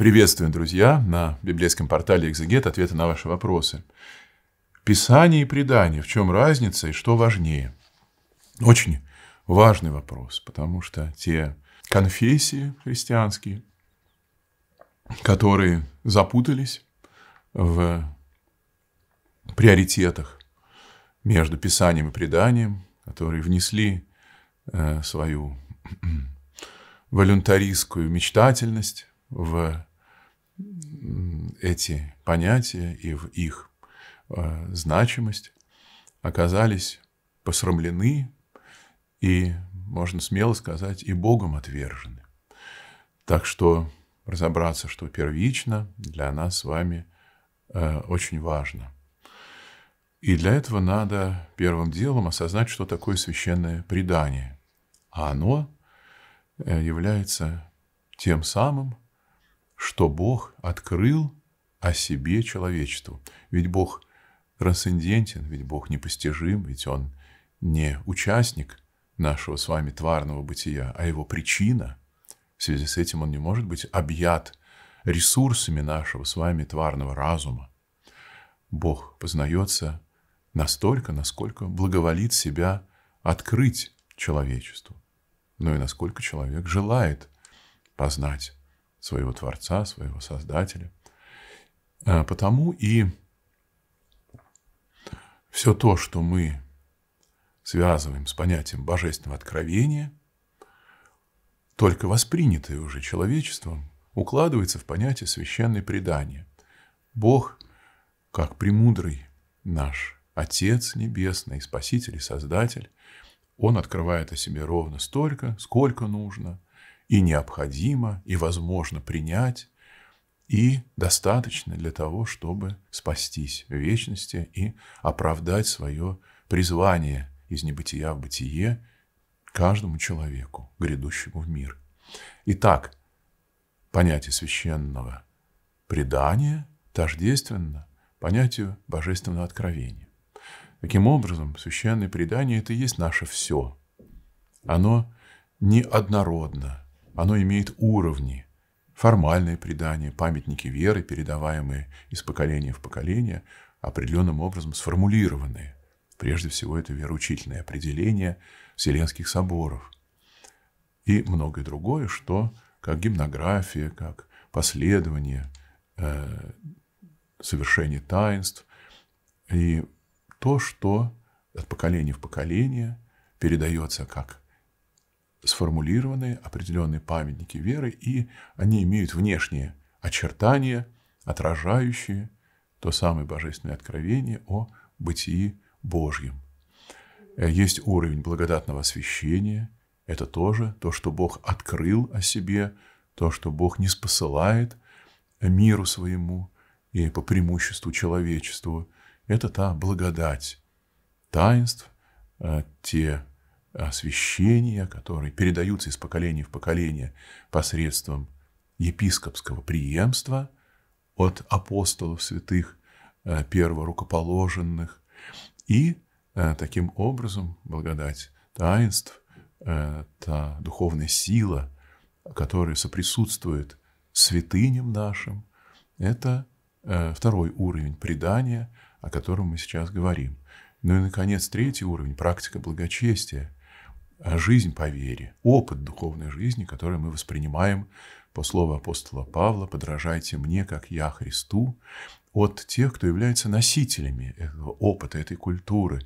Приветствуем, друзья, на библейском портале «Экзегет» ответы на ваши вопросы. Писание и предание. В чем разница и что важнее? Очень важный вопрос, потому что те конфессии христианские, которые запутались в приоритетах между писанием и преданием, которые внесли э, свою волюнтаристскую мечтательность в эти понятия и в их э, значимость оказались посрамлены и, можно смело сказать, и Богом отвержены. Так что разобраться, что первично, для нас с вами э, очень важно. И для этого надо первым делом осознать, что такое священное предание. А оно э, является тем самым что Бог открыл о себе человечеству. Ведь Бог трансцендентен, ведь Бог непостижим, ведь Он не участник нашего с вами тварного бытия, а его причина. В связи с этим он не может быть объят ресурсами нашего с вами тварного разума. Бог познается настолько, насколько благоволит себя открыть человечеству, но ну и насколько человек желает познать своего Творца, своего Создателя. А, потому и все то, что мы связываем с понятием божественного откровения, только воспринятое уже человечеством, укладывается в понятие священное предание. Бог, как премудрый наш Отец Небесный, Спаситель и Создатель, Он открывает о себе ровно столько, сколько нужно – и необходимо, и возможно принять, и достаточно для того, чтобы спастись в вечности и оправдать свое призвание из небытия в бытие каждому человеку, грядущему в мир. Итак, понятие священного предания тождественно понятию божественного откровения. Таким образом, священное предание – это и есть наше все. Оно неоднородно, оно имеет уровни. Формальные предания, памятники веры, передаваемые из поколения в поколение, определенным образом сформулированные. Прежде всего, это вероучительные определения Вселенских соборов и многое другое, что как гимнография, как последование, э, совершение таинств и то, что от поколения в поколение передается как сформулированы определенные памятники веры, и они имеют внешние очертания, отражающие то самое божественное откровение о бытии Божьем. Э, есть уровень благодатного освящения, это тоже то, что Бог открыл о себе, то, что Бог не спосылает миру своему и по преимуществу человечеству. Это та благодать таинств, э, те освящения, которые передаются из поколения в поколение посредством епископского преемства от апостолов святых, э, перворукоположенных, и э, таким образом благодать таинств, э, та духовная сила, которая соприсутствует святыням нашим, это второй уровень предания, о котором мы сейчас говорим. Ну и, наконец, третий уровень – практика благочестия, жизнь по вере, опыт духовной жизни, который мы воспринимаем по слову апостола Павла «подражайте мне, как я Христу», от тех, кто является носителями этого опыта, этой культуры.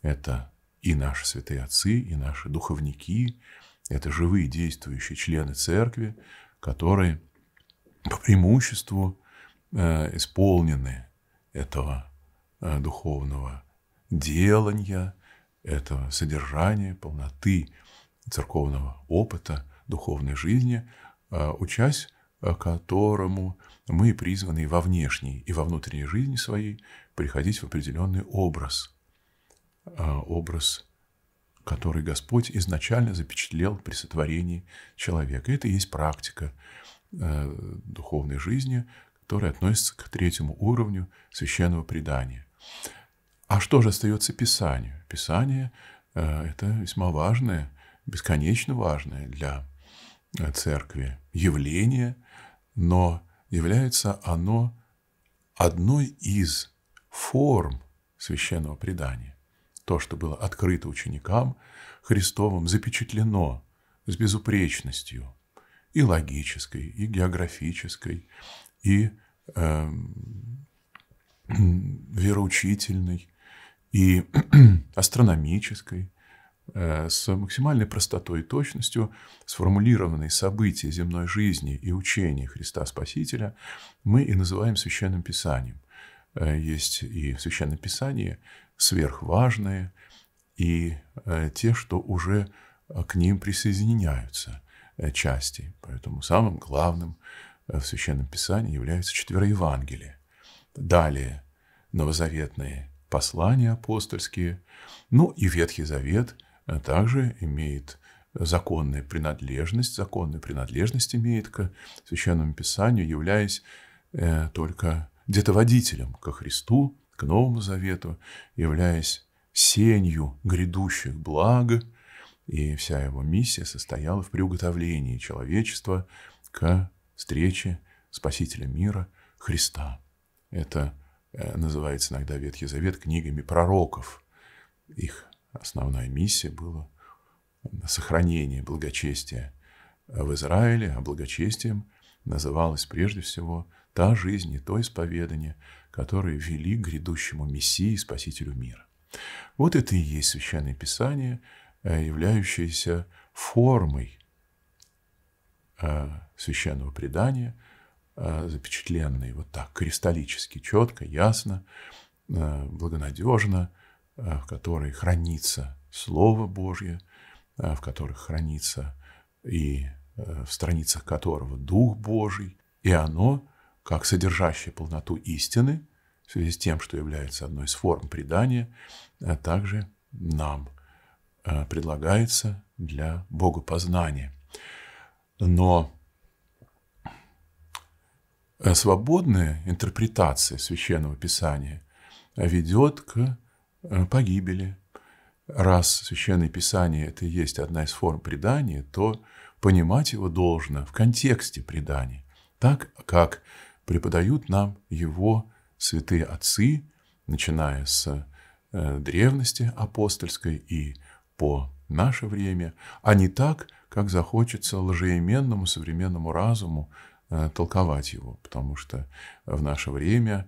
Это и наши святые отцы, и наши духовники, это живые действующие члены церкви, которые по преимуществу э, исполнены этого э, духовного делания, этого содержания, полноты церковного опыта, духовной жизни, а, учась а, которому мы призваны во внешней и во внутренней жизни своей приходить в определенный образ. А, образ, который Господь изначально запечатлел при сотворении человека. Это и есть практика духовной жизни, которая относится к третьему уровню священного предания. А что же остается Писанию? Писание э, – это весьма важное, бесконечно важное для э, церкви явление, но является оно одной из форм священного предания. То, что было открыто ученикам Христовым, запечатлено с безупречностью и логической, и географической, и э, вероучительной, и астрономической, э, с максимальной простотой и точностью сформулированные события земной жизни и учения Христа Спасителя мы и называем Священным Писанием. Э, есть и в Священном Писании сверхважные, и э, те, что уже к ним присоединяются части. Поэтому самым главным в Священном Писании являются четверо Евангелия. Далее новозаветные послания апостольские. Ну и Ветхий Завет э, также имеет э, законная принадлежность, законная принадлежность имеет к Священному Писанию, являясь э, только детоводителем ко Христу, к Новому Завету, являясь сенью грядущих благ, и вся его миссия состояла в приуготовлении человечества к встрече Спасителя мира Христа. Это Э, называется иногда Ветхий Завет, книгами пророков. Их основная миссия была сохранение благочестия в Израиле, а благочестием называлась прежде всего та жизнь и то исповедание, которые вели к грядущему Мессии, Спасителю мира. Вот это и есть Священное Писание, э, являющееся формой э, священного предания – Э, запечатленный вот так, кристаллически, четко, ясно, э, благонадежно, э, в которой хранится Слово Божье, в которых хранится и в страницах которого Дух Божий, и оно, как содержащее полноту истины, в связи с тем, что является одной из форм предания, также нам предлагается для богопознания. Но Э, свободная интерпретация священного писания ведет к э, погибели. Раз священное писание это и есть одна из форм предания, то понимать его должно в контексте предания, так как преподают нам его святые отцы, начиная с э, древности апостольской и по наше время, а не так, как захочется лжеименному современному разуму Э, толковать его, потому что в наше время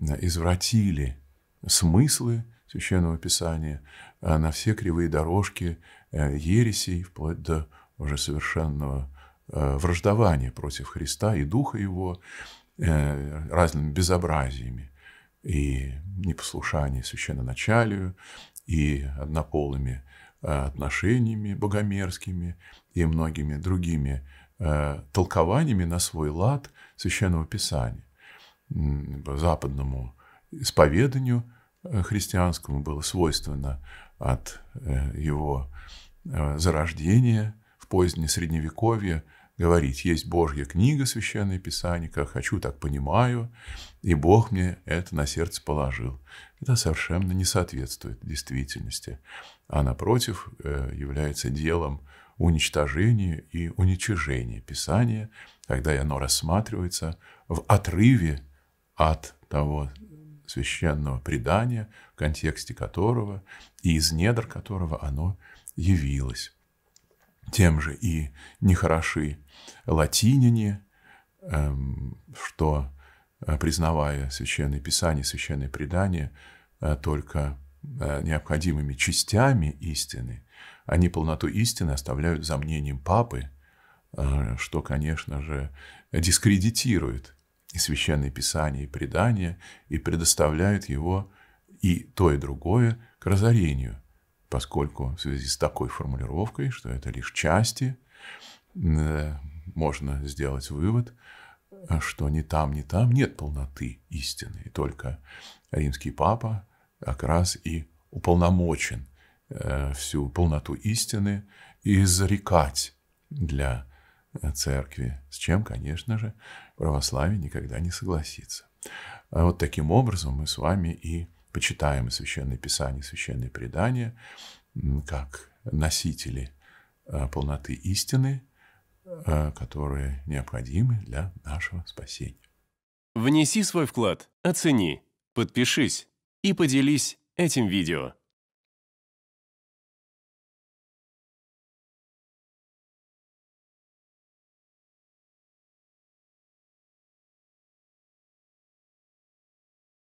э, извратили смыслы Священного Писания э, на все кривые дорожки ересей, вплоть до уже совершенного враждования против Христа и Духа Его разными безобразиями и непослушание священноначалию, и однополыми отношениями богомерзкими, и многими другими Э, толкованиями на свой лад Священного Писания. Западному исповеданию э, христианскому было свойственно от э, его зарождения в позднее Средневековье говорить, есть Божья книга, Священное Писание, как хочу, так понимаю, и Бог мне это на сердце положил. Это совершенно не соответствует действительности, а напротив является делом уничтожение и уничижение Писания, когда оно рассматривается в отрыве от того священного предания, в контексте которого и из недр которого оно явилось. Тем же и нехороши латиняне, эм, что, э, признавая священное писание, священное предание э, только э, необходимыми частями истины, они полноту истины оставляют за мнением папы, э, что, конечно же, дискредитирует и священное писание, и предание, и предоставляет его и то, и другое к разорению, поскольку в связи с такой формулировкой, что это лишь части, э, можно сделать вывод, что ни там, ни там нет полноты истины, и только римский папа как раз и уполномочен – всю полноту истины и зарекать для церкви, с чем, конечно же, православие никогда не согласится. А вот таким образом мы с вами и почитаем Священное Писание, Священное Предание, как носители а, полноты истины, а, которые необходимы для нашего спасения. Внеси свой вклад, оцени, подпишись и поделись этим видео.